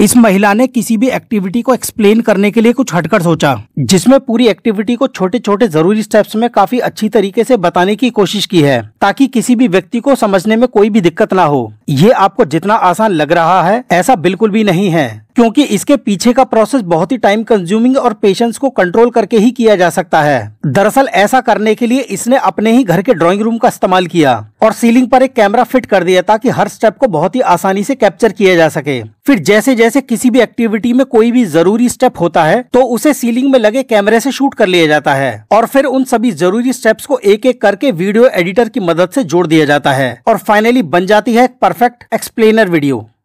इस महिला ने किसी भी एक्टिविटी को एक्सप्लेन करने के लिए कुछ हटकर सोचा जिसमें पूरी एक्टिविटी को छोटे छोटे जरूरी स्टेप्स में काफी अच्छी तरीके से बताने की कोशिश की है ताकि किसी भी व्यक्ति को समझने में कोई भी दिक्कत ना हो ये आपको जितना आसान लग रहा है ऐसा बिल्कुल भी नहीं है क्योंकि इसके पीछे का प्रोसेस बहुत ही टाइम कंज्यूमिंग और पेशेंस को कंट्रोल करके ही किया जा सकता है दरअसल ऐसा करने के लिए इसने अपने ही घर के ड्राइंग रूम का इस्तेमाल किया और सीलिंग पर एक कैमरा फिट कर दिया ताकि हर स्टेप को बहुत ही आसानी से कैप्चर किया जा सके फिर जैसे जैसे जैसे किसी भी एक्टिविटी में कोई भी जरूरी स्टेप होता है तो उसे सीलिंग में लगे कैमरे से शूट कर लिया जाता है और फिर उन सभी जरूरी स्टेप्स को एक एक करके वीडियो एडिटर की मदद से जोड़ दिया जाता है और फाइनली बन जाती है परफेक्ट एक्सप्लेनर वीडियो